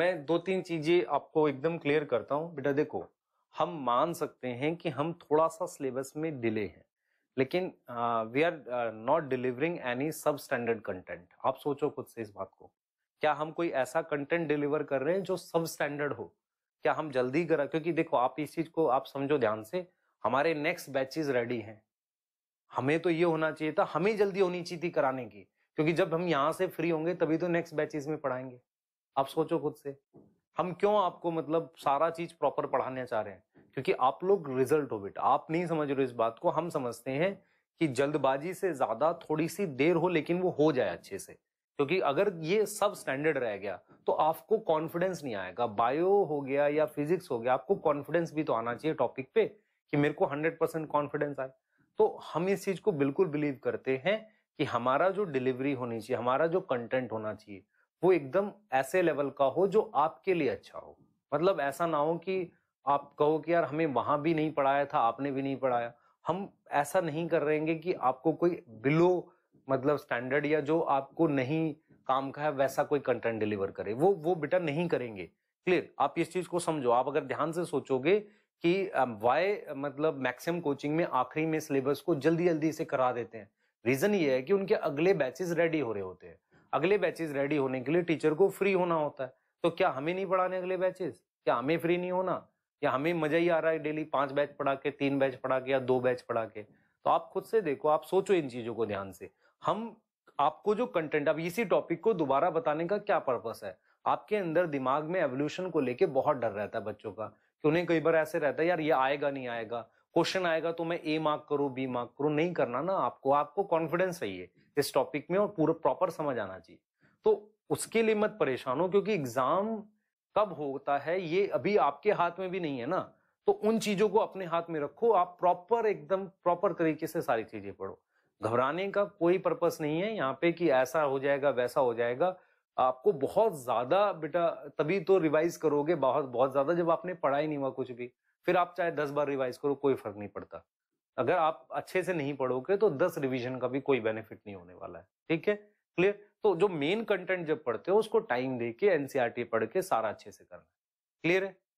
मैं दो तीन चीजें आपको एकदम क्लियर करता हूँ बेटा देखो हम मान सकते हैं कि हम थोड़ा सा सिलेबस में डिले हैं लेकिन we are not delivering any sub standard content आप सोचो खुद से इस बात को क्या हम कोई ऐसा कंटेंट डिलीवर कर रहे हैं जो सब स्टैंडर्ड हो क्या हम जल्दी करा क्योंकि देखो आप इस चीज को आप समझो ध्यान से हमारे नेक्स्ट बैचेज रेडी हैं हमें तो ये होना चाहिए था हमें जल्दी होनी चाहिए थी कराने की क्योंकि जब हम यहाँ से फ्री होंगे तभी तो नेक्स्ट बैचेज में पढ़ाएंगे आप सोचो खुद से हम क्यों आपको मतलब सारा चीज प्रॉपर पढ़ाने चाह रहे हैं क्योंकि आप लोग रिजल्ट हो बेटा आप नहीं समझ रहे इस बात को हम समझते हैं कि जल्दबाजी से ज्यादा थोड़ी सी देर हो लेकिन वो हो जाए अच्छे से क्योंकि अगर ये सब स्टैंडर्ड रह गया तो आपको कॉन्फिडेंस नहीं आएगा बायो हो गया या फिजिक्स हो गया आपको कॉन्फिडेंस भी तो आना चाहिए टॉपिक पे कि मेरे को हंड्रेड परसेंट कॉन्फिडेंस आए तो हम इस चीज को बिल्कुल बिलीव करते हैं कि हमारा जो डिलीवरी होनी चाहिए हमारा जो कंटेंट होना चाहिए वो एकदम ऐसे लेवल का हो जो आपके लिए अच्छा हो मतलब ऐसा ना हो कि आप कहो कि यार हमें वहां भी नहीं पढ़ाया था आपने भी नहीं पढ़ाया हम ऐसा नहीं कर रहेंगे कि आपको कोई बिलो मतलब स्टैंडर्ड या जो आपको नहीं काम का है वैसा कोई कंटेंट डिलीवर करे वो वो बेटा नहीं करेंगे क्लियर आप इस चीज को समझो आप अगर ध्यान से सोचोगे कि वाई मतलब मैक्सिमम कोचिंग में आखिरी में सिलेबस को जल्दी जल्दी से करा देते हैं रीजन ये है कि उनके अगले बैचेस रेडी हो रहे होते हैं अगले बैचेज रेडी होने के लिए टीचर को फ्री होना होता है तो क्या हमें नहीं पढ़ाने अगले बैचेज क्या हमें फ्री नहीं होना या हमें मजा ही आ रहा है डेली पांच बैच पढ़ा के तीन बैच पढ़ा के या दो बैच पढ़ा के तो आप खुद से देखो आप सोचो इन चीजों को ध्यान से हम आपको जो कंटेंट अब इसी टॉपिक को दोबारा बताने का क्या पर्पस है आपके अंदर दिमाग में एवोल्यूशन को लेके बहुत डर रहता है बच्चों का कि उन्हें कई बार ऐसे रहता है यार ये आएगा नहीं आएगा क्वेश्चन आएगा तो मैं ए मार्क करूं बी मार्क करूं नहीं करना ना आपको आपको कॉन्फिडेंस चाहिए इस टॉपिक में और पूरा प्रॉपर समझ आना चाहिए तो उसके लिए मत परेशान हो क्योंकि एग्जाम कब होता है ये अभी आपके हाथ में भी नहीं है ना तो उन चीजों को अपने हाथ में रखो आप प्रॉपर एकदम प्रॉपर तरीके से सारी चीजें पढ़ो घबराने का कोई पर्पस नहीं है यहाँ पे कि ऐसा हो जाएगा वैसा हो जाएगा आपको बहुत ज्यादा बेटा तभी तो रिवाइज करोगे बहुत बहुत ज्यादा जब आपने पढ़ा ही नहीं हुआ कुछ भी फिर आप चाहे दस बार रिवाइज करो कोई फर्क नहीं पड़ता अगर आप अच्छे से नहीं पढ़ोगे तो दस रिविजन का भी कोई बेनिफिट नहीं होने वाला है ठीक है क्लियर तो जो मेन कंटेंट जब पढ़ते हो उसको टाइम दे के एनसीआरटी पढ़ के सारा अच्छे से करना क्लियर है